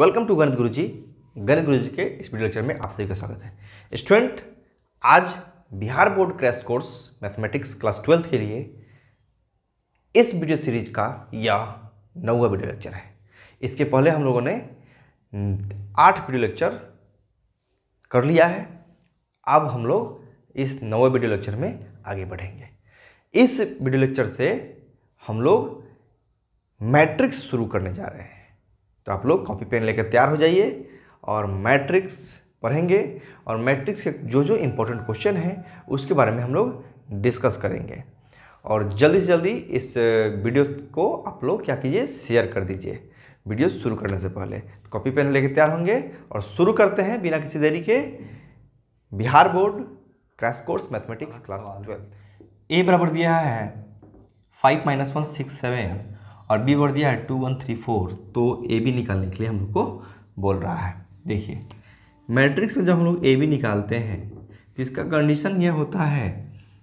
welcome to गणित गुरु जी गणित गुरु जी के इस वीडियो लेक्चर में आप सभी का स्वागत है स्टूडेंट आज Bihar board crash course mathematics class twelfth के लिए इस वीडियो सीरीज का यह नौवा वीडियो लेक्चर है इसके पहले हम लोगों ने आठ वीडियो लेक्चर कर लिया है अब हम लोग इस नौवे वीडियो लेक्चर में आगे बढ़ेंगे इस वीडियो लेक्चर से हम लोग मैट्रिक्स शुरू करने जा रहे हैं तो आप लोग कॉपी पेन लेकर तैयार हो जाइए और मैट्रिक्स पढ़ेंगे और मैट्रिक्स के जो जो इम्पोर्टेंट क्वेश्चन हैं उसके बारे में हम लोग डिस्कस करेंगे और जल्दी से जल्दी इस वीडियो को आप लोग क्या कीजिए शेयर कर दीजिए वीडियो शुरू करने से पहले तो कॉपी पेन लेकर तैयार होंगे और शुरू करते हैं बिना किसी देरी के Bihar board crash course mathematics हाँ, क्लास ट्वेल्थ ए बराबर दिया है five minus one six seven और बी बढ़ दिया है टू वन थ्री फोर तो ए बी निकालने के लिए हम लोग को बोल रहा है देखिए मैट्रिक्स में जब हम लोग ए बी निकालते हैं तो इसका कंडीशन यह होता है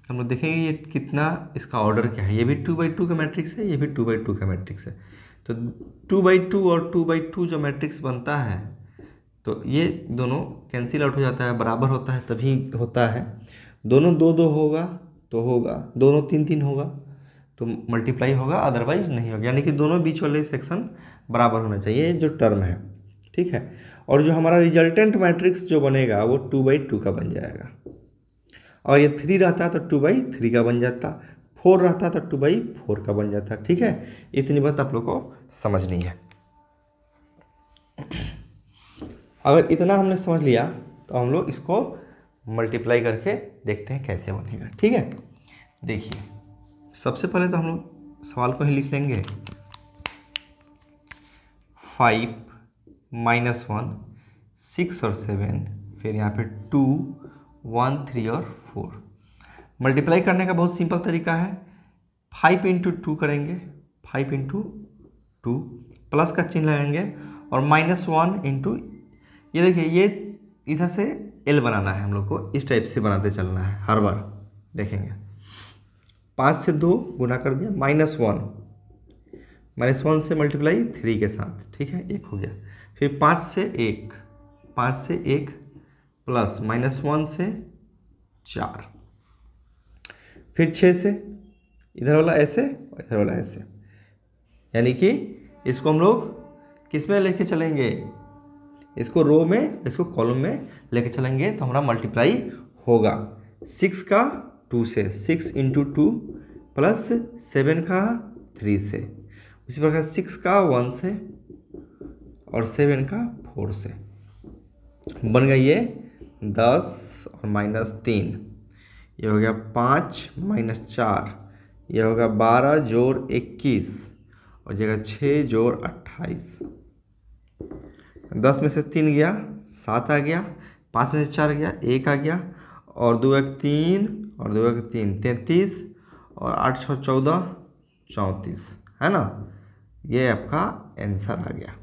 हम लोग देखेंगे ये कितना इसका ऑर्डर क्या है ये भी टू बाई टू का मैट्रिक्स है ये भी टू बाई टू का मैट्रिक्स है तो टू बाई टू और टू बाई टू जो मैट्रिक्स बनता है तो ये दोनों कैंसिल आउट हो जाता है बराबर होता है तभी होता है दोनों दो दो होगा तो होगा दोनों तीन तीन होगा तो मल्टीप्लाई होगा अदरवाइज नहीं होगा यानी कि दोनों बीच वाले सेक्शन बराबर होना चाहिए जो टर्म है ठीक है और जो हमारा रिजल्टेंट मैट्रिक्स जो बनेगा वो टू बाई टू का बन जाएगा और ये थ्री रहता तो टू बाई थ्री का बन जाता फोर रहता तो टू बाई फोर का बन जाता ठीक है इतनी बात आप लोग को समझनी है अगर इतना हमने समझ लिया तो हम लोग इसको मल्टीप्लाई करके देखते हैं कैसे बनेगा ठीक है देखिए सबसे पहले तो हम लोग सवाल को ही लिख लेंगे फाइव माइनस वन सिक्स और सेवन फिर यहाँ पे टू वन थ्री और फोर मल्टीप्लाई करने का बहुत सिंपल तरीका है फाइव इंटू टू करेंगे फाइव इंटू टू प्लस का चिन्ह लगाएंगे और माइनस वन इंटू ये देखिए ये इधर से एल बनाना है हम लोग को इस टाइप से बनाते चलना है हर बार देखेंगे पाँच से दो गुना कर दिया माइनस वन माइनस वन से मल्टीप्लाई थ्री के साथ ठीक है एक हो गया फिर पाँच से एक पाँच से एक प्लस माइनस वन से चार फिर छः से इधर वाला ऐसे और इधर वाला ऐसे यानी कि इसको हम लोग किस में लेके चलेंगे इसको रो में इसको कॉलम में लेके चलेंगे तो हमारा मल्टीप्लाई होगा सिक्स का टू से six into two plus seven का थ्री से उसी प्रकार सिक्स का वन से और सेवन का फोर से बन गया ये दस और माइनस तीन ये हो गया पाँच माइनस चार ये गया बारह जोर इक्कीस और जगह छः जोर अट्ठाईस दस में से तीन गया सात आ गया पाँच में से चार गया एक आ गया और दो एक तीन और दो एक तीन तैंतीस और आठ छः चौदह चौंतीस है ना ये आपका आंसर आ गया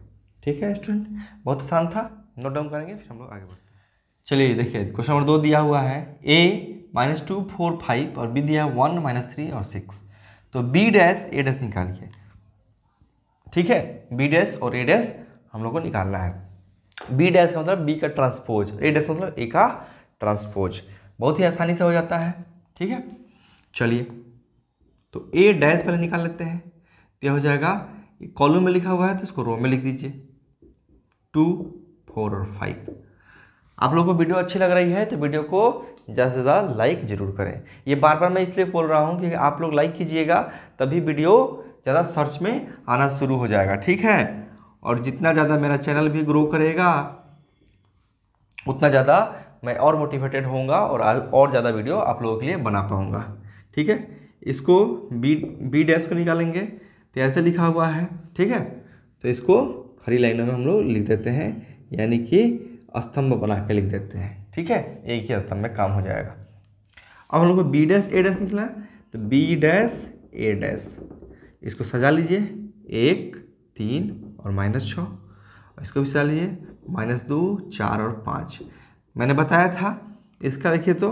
ठीक है स्टूडेंट बहुत आसान था नोट डाउन करेंगे फिर हम लोग आगे बढ़ते हैं चलिए देखिए क्वेश्चन नंबर दो दिया हुआ है A minus two four five और बी दिया है वन माइनस थ्री और सिक्स तो बी डैश ए डैश निकालिए ठीक है बी डैश और ए डैश हम लोग को निकालना है बी डैश का मतलब बी का ट्रांसपोज ए डैश मतलब ए का ट्रांसपोज बहुत ही आसानी से हो जाता है ठीक है चलिए तो ए डैश पहले निकाल लेते हैं तो हो जाएगा कॉलम में लिखा हुआ है तो इसको रो में लिख दीजिए टू फोर और फाइव आप लोगों को वीडियो अच्छी लग रही है तो वीडियो को ज़्यादा से ज़्यादा लाइक जरूर करें ये बार बार मैं इसलिए बोल रहा हूँ कि आप लोग लाइक कीजिएगा तभी वीडियो ज़्यादा सर्च में आना शुरू हो जाएगा ठीक है और जितना ज़्यादा मेरा चैनल भी ग्रो करेगा उतना ज़्यादा मैं और मोटिवेटेड होऊंगा और और ज़्यादा वीडियो आप लोगों के लिए बना पाऊँगा ठीक है इसको बी बी डैश को निकालेंगे तो ऐसे लिखा हुआ है ठीक है तो इसको खड़ी लाइनों में हम लोग लिख देते हैं यानी कि स्तंभ बना के लिख देते हैं ठीक है एक ही स्तंभ में काम हो जाएगा अब हम लोग को बी डैश ए डैश निकला तो बी डैश ए डैश इसको सजा लीजिए एक तीन और माइनस छः इसको भी सजा लीजिए माइनस दो चार और पाँच मैंने बताया था इसका देखिए तो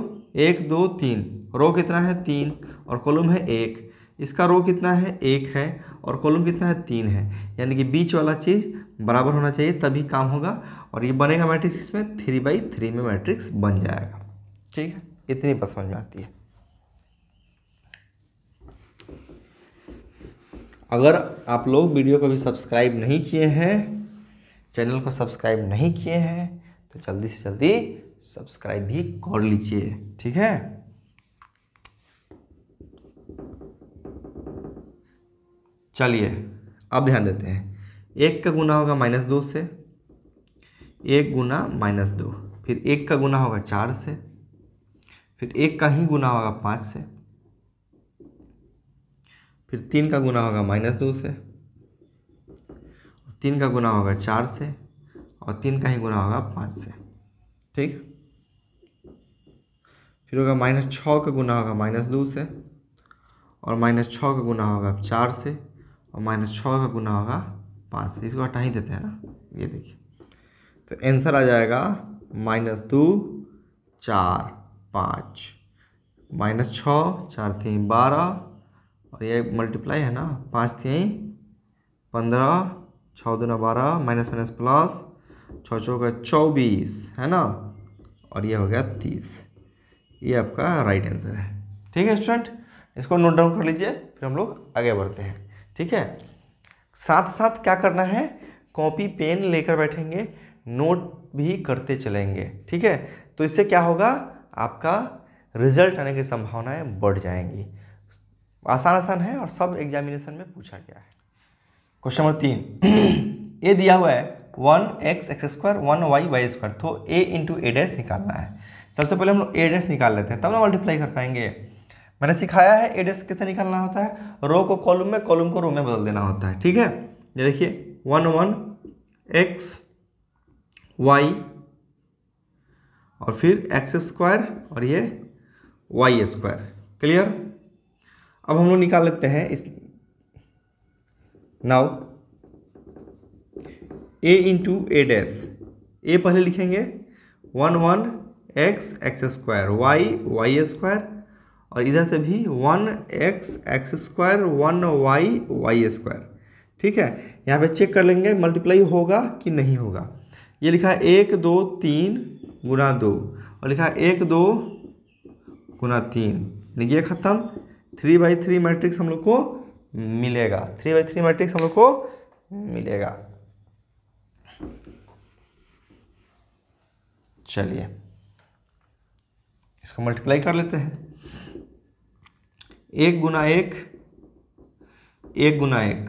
एक दो तीन रो कितना है तीन और कॉलम है एक इसका रो कितना है एक है और कॉलम कितना है तीन है यानी कि बीच वाला चीज़ बराबर होना चाहिए तभी काम होगा और ये बनेगा मैट्रिक्स इसमें थ्री बाई थ्री में मैट्रिक्स बन जाएगा ठीक है इतनी बस समझ में आती है अगर आप लोग वीडियो को भी सब्सक्राइब नहीं किए हैं चैनल को सब्सक्राइब नहीं किए हैं तो जल्दी से जल्दी सब्सक्राइब भी कर लीजिए ठीक है चलिए अब ध्यान देते हैं एक का गुना होगा माइनस दो से एक गुना माइनस दो फिर एक का गुना होगा चार से फिर एक का ही गुना होगा पाँच से फिर तीन का गुना होगा माइनस दो से तीन का गुना होगा चार से और तीन का ही गुना होगा पाँच से ठीक फिर होगा माइनस छः का गुना होगा माइनस दो से और माइनस छः का गुना होगा चार से और माइनस छः का गुना होगा पाँच से इसको हटा ही देते हैं ना ये देखिए तो आंसर आ जाएगा माइनस दो चार पाँच माइनस छः चार थी बारह और ये मल्टीप्लाई है ना पाँच थी पंद्रह छः दूना बारह माइनस माइनस प्लस छः चौबीस है ना और ये हो गया तीस ये आपका राइट आंसर है ठीक है स्टूडेंट इसको नोट डाउन कर लीजिए फिर हम लोग आगे बढ़ते हैं ठीक है साथ साथ क्या करना है कॉपी पेन लेकर बैठेंगे नोट भी करते चलेंगे ठीक है तो इससे क्या होगा आपका रिजल्ट आने की संभावनाएं बढ़ जाएंगी आसान आसान है और सब एग्जामिनेशन में पूछा गया है क्वेश्चन नंबर तीन ये दिया हुआ है one X X square one Y Y square तो ए इंटू ए डैश निकालना है सबसे पहले हम लोग ए डैश निकाल लेते हैं तब ना मल्टीप्लाई कर पाएंगे मैंने सिखाया है ए डैश कैसे निकालना होता है रो को कॉलम में कॉलम को रो में बदल देना होता है ठीक है ये देखिए वन वन एक्स वाई और फिर एक्स स्क्वायर और ये वाई स्क्वायर क्लियर अब हम लोग निकाल लेते हैं इस now A into A dash A पहले लिखेंगे one one X X square Y Y square और इधर से भी one X X square one Y Y square ठीक है यहाँ पे चेक कर लेंगे मल्टीप्लाई होगा कि नहीं होगा ये लिखा है एक दो तीन गुना दो और लिखा है एक दो गुना तीन ये ख़त्म थ्री बाई थ्री मैट्रिक्स हम लोग को मिलेगा थ्री बाई थ्री मैट्रिक्स हम लोग को मिलेगा चलिए इसको मल्टीप्लाई कर लेते हैं एक गुना एक एक गुना एक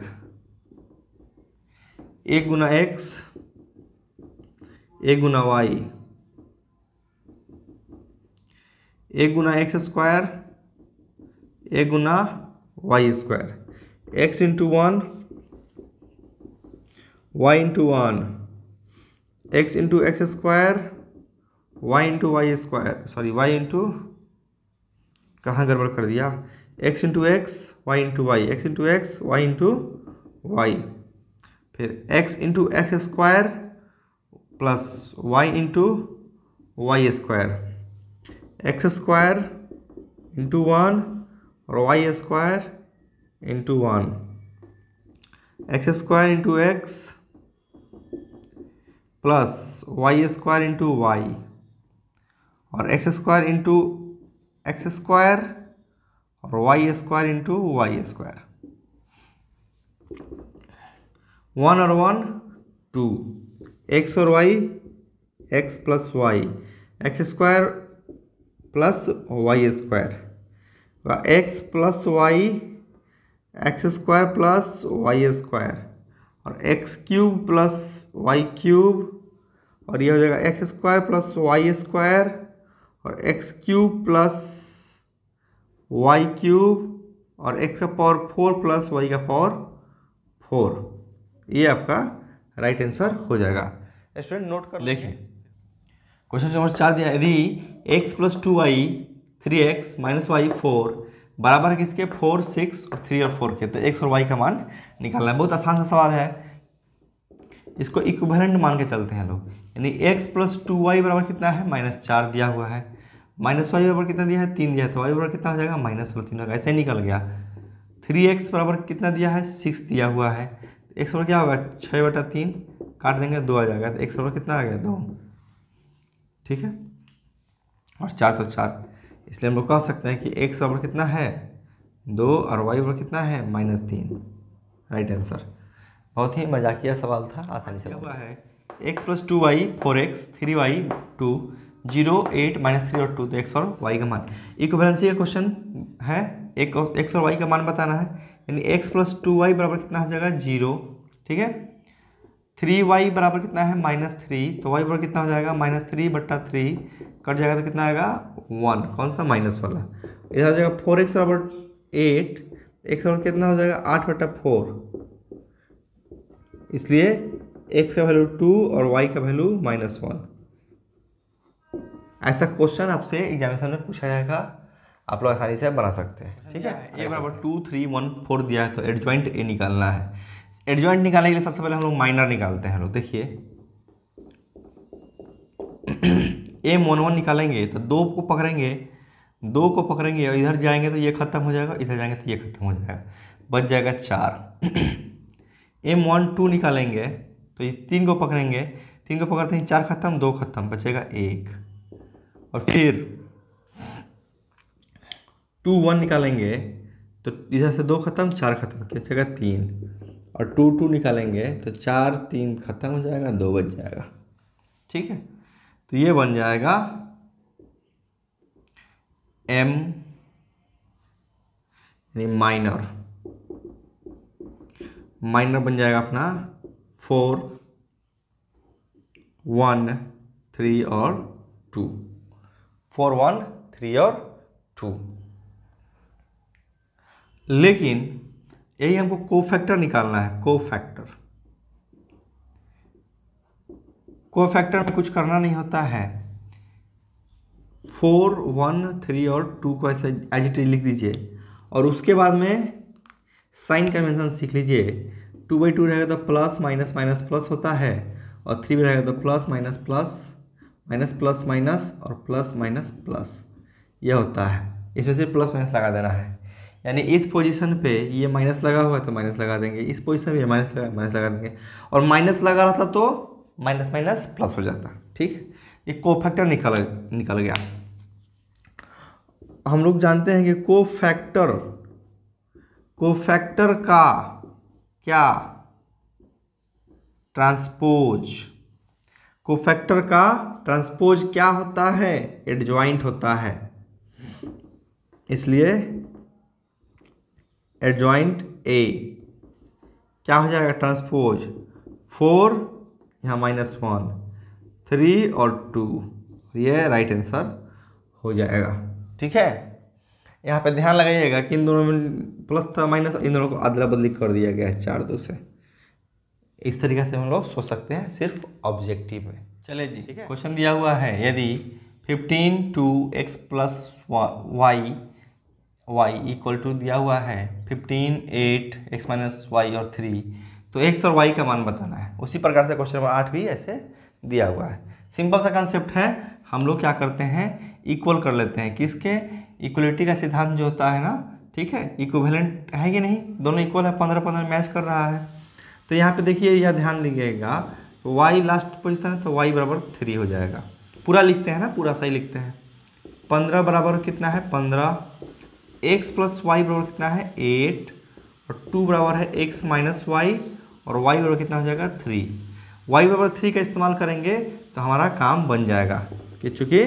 एक गुना एक्स एक गुना वाई एक गुना एक्स स्क्वायर एक गुना Y square X into one Y into one X into X square Y into Y square sorry Y into कहाँ गड़बड़ कर दिया X into X Y into Y X into X Y into Y फिर X into X square plus Y into Y square X square into one और Y square into one X square into X plus Y square into Y और x square into X square और Y square into Y square one और one two X और Y X plus Y X square plus Y square X plus Y X square plus Y square और X cube plus Y cube और ये हो जाएगा X square plus Y square और X cube plus Y cube और X का power four plus Y का power four ये आपका राइट आंसर हो जाएगा स्टूडेंट नोट कर देखें क्वेश्चन नंबर चार दिया यदि X plus two Y three X minus Y four बराबर है किसके फोर सिक्स और थ्री और फोर के तो एक्स और वाई का मान निकालना है बहुत आसान सा सवाल है इसको इक्वेलेंट मान के चलते हैं लोग यानी एक्स प्लस टू वाई बराबर कितना है माइनस चार दिया हुआ है माइनस वाई बराबर कितना दिया है तीन दिया है तो वाई बराबर कितना हो जाएगा माइनस में तीन ऐसे निकल गया थ्री एक्स बराबर कितना दिया है सिक्स दिया हुआ है एक्स बराबर क्या होगा छः बटा तीन काट देंगे दो आ जाएगा तो एक्स बराबर कितना आ गया दो ठीक है और चार तो चार इसलिए हम लोग कह सकते हैं कि एक्स बराबर कितना है दो और वाई बराबर कितना है माइनस तीन राइट आंसर बहुत ही मजाकिया सवाल था आसानी से हुआ है X plus two Y four X three Y two zero eight minus three और टू तो एक्स और वाई का मान इक्वेलेंसी का क्वेश्चन है एक एक्स और वाई का मान बताना है यानी एक्स प्लस टू वाई बराबर कितना हो जाएगा जीरो ठीक है थ्री वाई बराबर कितना है माइनस थ्री तो वाई बराबर कितना हो जाएगा माइनस थ्री बट्टा थ्री कट जाएगा तो कितना आएगा वन कौन सा माइनस वाला इधर हो जाएगा फोर एक्स बराबर एट एक्स बराबर कितना हो जाएगा आठ बट्टा फोर इसलिए एक्स का वैल्यू टू और वाई का वैल्यू माइनस वन ऐसा क्वेश्चन आपसे एग्जामिनेशन में पूछा जाएगा आप लोग आसानी से बना सकते हैं ठीक है ए बराबर टू थ्री वन फोर दिया है तो एडजॉइंट ए निकालना है एडजॉइंट निकालने के लिए सबसे पहले हम लोग माइनर निकालते हैं लोग देखिए ए वन निकालेंगे तो दो को पकड़ेंगे दो को पकड़ेंगे और इधर जाएंगे तो ये ख़त्म हो जाएगा इधर जाएंगे तो ये ख़त्म हो जाएगा बच जाएगा चार एम वन टू निकालेंगे तो ये तीन को पकड़ेंगे तीन को पकड़ते हैं चार खत्म दो खत्म बचेगा एक और फिर टू वन निकालेंगे तो इधर से दो खत्म चार खत्म क्या जाएगा तीन और टू टू निकालेंगे तो चार तीन खत्म हो जाएगा दो बच जाएगा ठीक है तो ये बन जाएगा एम यानी माइनर माइनर बन जाएगा अपना फोर वन थ्री और टू फोर वन थ्री और टू लेकिन यही हमको कोफैक्टर निकालना है कोफैक्टर कोफैक्टर में कुछ करना नहीं होता है फोर वन थ्री और टू को ऐसे एज लिख दीजिए और उसके बाद में साइन कन्वेंशन सीख लीजिए टू बाई टू रहेगा तो प्लस माइनस माइनस प्लस होता है और थ्री भी रहेगा तो plus minus plus minus plus minus और प्लस माइनस प्लस यह होता है इसमें सिर्फ प्लस माइनस लगा देना है यानी इस पोजीशन पे ये माइनस लगा हुआ है तो माइनस लगा देंगे इस पोजीशन पे ये माइनस लगा माइनस लगा देंगे और माइनस लगा रहता तो माइनस माइनस प्लस हो जाता ठीक ये को फैक्टर निकल निकल गया हम लोग जानते हैं कि को फैक्टर को फैक्टर का क्या ट्रांसपोज को फैक्टर का ट्रांसपोज क्या होता है एडजॉइंट होता है इसलिए एडजॉइंट ए क्या हो जाएगा ट्रांसपोज फोर यहाँ माइनस वन थ्री और टू ये राइट आंसर हो जाएगा ठीक है यहाँ पे ध्यान लगाइएगा कि इन दोनों में प्लस था माइनस इन दोनों को अदला बदली कर दिया गया है चार दो से इस तरीके से हम लोग सोच सकते हैं सिर्फ ऑब्जेक्टिव में चले जी क्वेश्चन दिया हुआ है यदि fifteen two X plus Y Y equal to दिया हुआ है fifteen eight X minus Y और थ्री तो एक्स और वाई का मान बताना है उसी प्रकार से क्वेश्चन नंबर आठ भी ऐसे दिया हुआ है सिंपल सा कंसेप्ट है हम लोग क्या करते हैं इक्वल कर लेते हैं किसके इक्वलिटी का सिद्धांत जो होता है ना ठीक है इक्वेलेंट है कि नहीं दोनों इक्वल है पंद्रह पंद्रह मैच कर रहा है तो यहाँ पे देखिए यह ध्यान दीजिएगा वाई लास्ट पोजिशन है तो वाई बराबर थ्री हो जाएगा पूरा लिखते हैं ना पूरा सही लिखते हैं पंद्रह बराबर कितना है पंद्रह एक्स प्लस वाई बराबर कितना है एट और टू बराबर है एक्स माइनस वाई और वाई बराबर कितना हो जाएगा थ्री वाई बराबर थ्री का इस्तेमाल करेंगे तो हमारा काम बन जाएगा कि चूँकि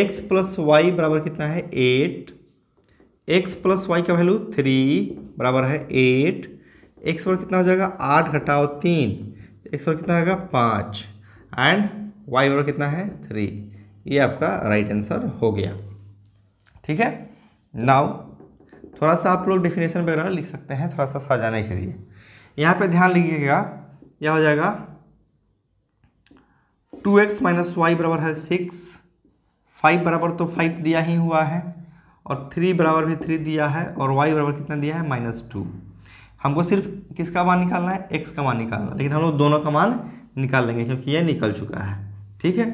एक्स प्लस वाई बराबर कितना है एट एक्स प्लस वाई का वैल्यू थ्री बराबर है एट एक्स बराबर कितना हो जाएगा आठ घटाओ तीन एक्स और कितना आएगा पाँच एंड वाई बराबर कितना है थ्री ये आपका राइट right आंसर हो गया ठीक है नाउ थोड़ा सा आप लोग डेफिनेशन वगैरह लिख सकते हैं थोड़ा सा सजाने के लिए यहाँ पे ध्यान लीजिएगा यह हो जाएगा टू एक्स माइनस वाई बराबर है सिक्स फाइव बराबर तो फाइव दिया ही हुआ है और थ्री बराबर भी थ्री दिया है और वाई बराबर कितना दिया है माइनस टू हमको सिर्फ किसका मान निकालना है एक्स का मान निकालना है लेकिन हम लोग दोनों का मान निकाल लेंगे क्योंकि ये निकल चुका है ठीक है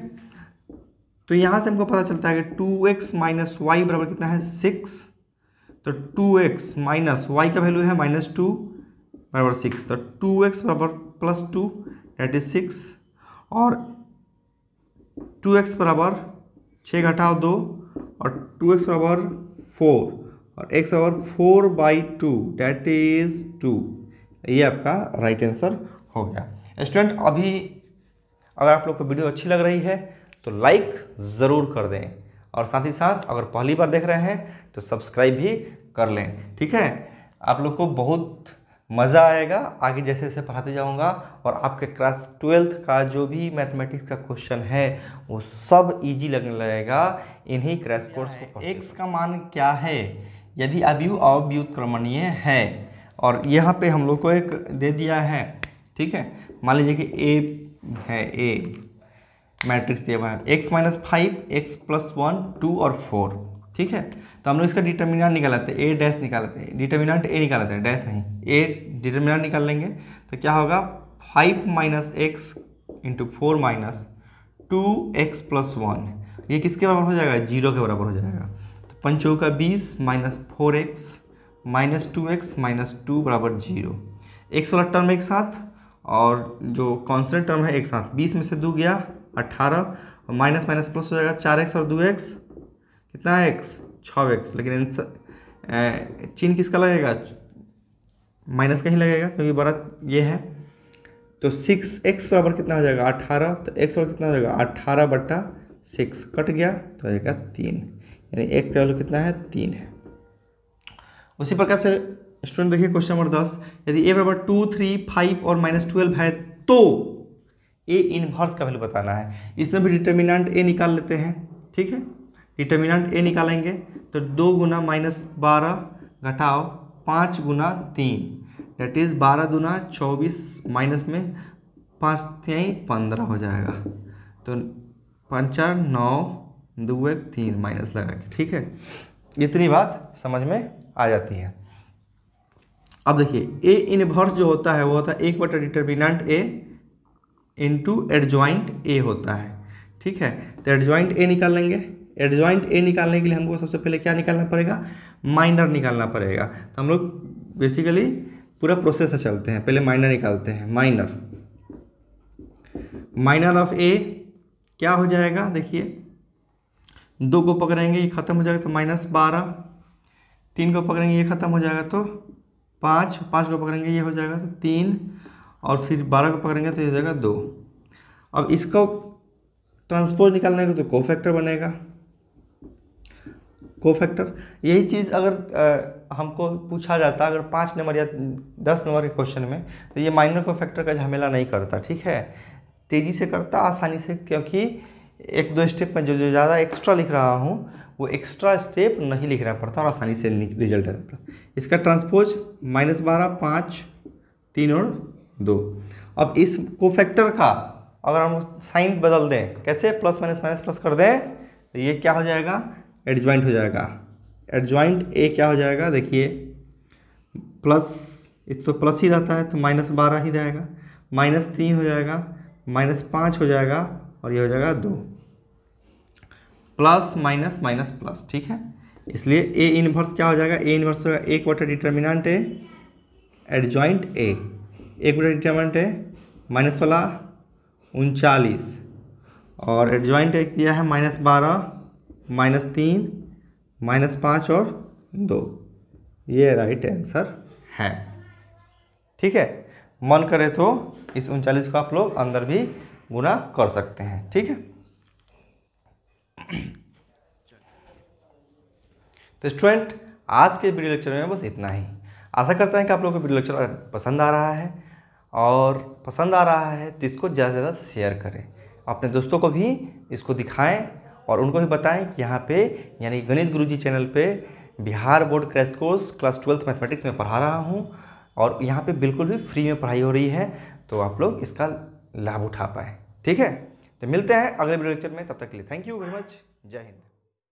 तो यहाँ से हमको पता चलता है कि टू एक्स माइनस वाई बराबर कितना है सिक्स तो टू एक्स माइनस वाई का वैल्यू है माइनस टू बराबर सिक्स तो टू एक्स बराबर plus two that is six और टू एक्स बराबर छः घटाओ दो और टू एक्स बराबर फोर और x power four by two that is two ये आपका राइट आंसर हो गया स्टूडेंट अभी अगर आप लोग को वीडियो अच्छी लग रही है तो लाइक ज़रूर कर दें और साथ ही साथ अगर पहली बार देख रहे हैं तो सब्सक्राइब भी कर लें ठीक है आप लोग को बहुत मज़ा आएगा आगे जैसे जैसे पढ़ाते जाऊंगा और आपके क्लास ट्वेल्थ का जो भी मैथमेटिक्स का क्वेश्चन है वो सब इजी लगने लगेगा इन्हीं क्रैश कोर्स को एक्स का मान क्या है यदि अव्यू अव्युत्क्रमणीय है और यहाँ पे हम लोग को एक दे दिया है ठीक है मान लीजिए कि ए है ए मैट्रिक्स दिया हुआ है X minus five X plus one two और फोर ठीक है तो हम लोग इसका डिटर्मिनेंट निकालते हैं ए डैश निकालते हैं डिटर्मिनेंट ए निकालते हैं डैश नहीं ए डिटर्मिनेंट निकाल लेंगे तो क्या होगा five minus X into four minus two X plus one ये किसके बराबर हो जाएगा जीरो के बराबर हो जाएगा पंचों का बीस minus four X minus two X minus two बराबर जीरो एक्स वाला टर्म एक साथ और जो कॉन्सटेंट टर्म है एक साथ बीस में से दो गया अट्ठारह और माइनस माइनस प्लस हो जाएगा चार एक्स और दो एक्स कितना है एक्स छः एक्स लेकिन चिन्ह किसका लगेगा माइनस का ही लगेगा क्योंकि बड़ा ये है तो सिक्स एक्स बराबर कितना हो जाएगा अट्ठारह तो एक्स बराबर कितना हो जाएगा अट्ठारह बट्टा सिक्स कट गया तो हो जाएगा तीन यानी एक का वैल्यू कितना है तीन है उसी प्रकार से स्टूडेंट देखिए क्वेश्चन नंबर दस यदि ए बराबर टू थ्री फाइव और माइनस ट्वेल्व है तो ए इनवर्स का वैल्यू बताना है इसमें भी डिटर्मिनेंट ए निकाल लेते हैं ठीक है डिटर्मिनेंट ए निकालेंगे तो दो गुना माइनस बारह घटाओ पाँच गुना तीन डेट इज़ बारह गुना चौबीस माइनस में पाँच पंद्रह हो जाएगा तो पंचा नौ दो एक तीन माइनस लगा के ठीक है इतनी बात समझ में आ जाती है अब देखिए ए इनवर्स जो होता है वो होता है एक बटा determinant A into adjoint A होता है ठीक है तो एडजॉइंट ए निकाल लेंगे एडजॉइंट ए निकालने के लिए हमको सबसे पहले क्या निकालना पड़ेगा माइनर निकालना पड़ेगा तो हम लोग बेसिकली पूरा प्रोसेस से चलते हैं पहले माइनर निकालते हैं माइनर माइनर ऑफ ए क्या हो जाएगा देखिए दो को पकड़ेंगे ये ख़त्म हो जाएगा तो माइनस बारह तीन को पकड़ेंगे ये ख़त्म हो जाएगा तो पाँच पाँच को पकड़ेंगे ये हो जाएगा तो तीन और फिर बारह को पकड़ेंगे तो ये हो जाएगा दो अब इसको ट्रांसपोज निकालने का तो को फैक्टर बनेगा को फैक्टर यही चीज़ अगर आ, हमको पूछा जाता अगर पाँच नंबर या दस नंबर के क्वेश्चन में तो ये माइनर को फैक्टर का झमेला नहीं करता ठीक है तेज़ी से करता आसानी से क्योंकि एक दो स्टेप में जो जो ज़्यादा एक्स्ट्रा लिख रहा हूँ वो एक्स्ट्रा स्टेप नहीं लिखना पड़ता और आसानी से रिजल्ट आ जाता इसका ट्रांसपोज माइनस बारह पाँच तीन और दो अब इस फैक्टर का अगर हम साइन बदल दें कैसे प्लस माइनस माइनस प्लस कर दें तो ये क्या हो जाएगा एडजॉइंट हो जाएगा एडजॉइंट ए क्या हो जाएगा देखिए प्लस इस तो प्लस ही रहता है तो माइनस बारह ही रहेगा माइनस तीन हो जाएगा माइनस पाँच हो जाएगा और ये हो जाएगा दो प्लस माइनस माइनस प्लस ठीक है इसलिए ए इनवर्स क्या हो जाएगा ए इनवर्स होगा एक वाटर डिटर्मिनेंट है एडजॉइंट ए एक वाटर डिटर्मिनेंट है माइनस वाला उनचालीस और एडजॉइंट एक दिया है माइनस बारह माइनस तीन माइनस पाँच और दो ये राइट आंसर है ठीक है मन करे तो इस उनचालीस को आप लोग अंदर भी गुना कर सकते हैं ठीक है तो स्टूडेंट आज के वीडियो लेक्चर में बस इतना ही आशा करते हैं कि आप लोगों को वीडियो लेक्चर पसंद आ रहा है और पसंद आ रहा है तो इसको ज़्यादा से ज़्यादा शेयर करें अपने दोस्तों को भी इसको दिखाएं और उनको भी बताएं कि यहाँ पे यानी गणित गुरुजी चैनल पे Bihar board crash course class twelfth mathematics में पढ़ा रहा हूँ और यहाँ पे बिल्कुल भी फ्री में पढ़ाई हो रही है तो आप लोग इसका लाभ उठा पाएँ ठीक है तो मिलते हैं अगले वीडियो लेक्चर में तब तक के लिए थैंक यू वेरी मच जय हिंद